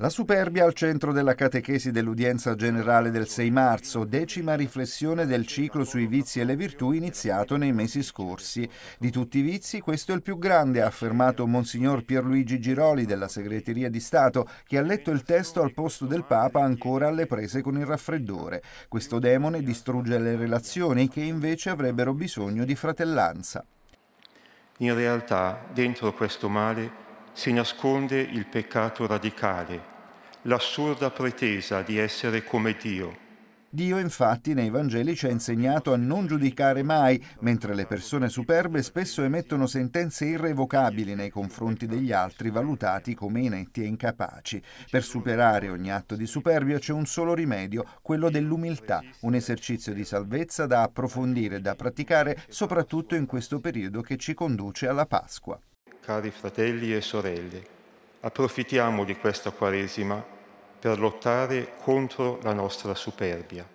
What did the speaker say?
La superbia al centro della catechesi dell'udienza generale del 6 marzo, decima riflessione del ciclo sui vizi e le virtù iniziato nei mesi scorsi. Di tutti i vizi questo è il più grande, ha affermato Monsignor Pierluigi Giroli della Segreteria di Stato, che ha letto il testo al posto del Papa ancora alle prese con il raffreddore. Questo demone distrugge le relazioni che invece avrebbero bisogno di fratellanza. In realtà, dentro questo male, si nasconde il peccato radicale, l'assurda pretesa di essere come Dio. Dio infatti nei Vangeli ci ha insegnato a non giudicare mai, mentre le persone superbe spesso emettono sentenze irrevocabili nei confronti degli altri valutati come inetti e incapaci. Per superare ogni atto di superbia c'è un solo rimedio, quello dell'umiltà, un esercizio di salvezza da approfondire e da praticare soprattutto in questo periodo che ci conduce alla Pasqua cari fratelli e sorelle, approfittiamo di questa Quaresima per lottare contro la nostra superbia.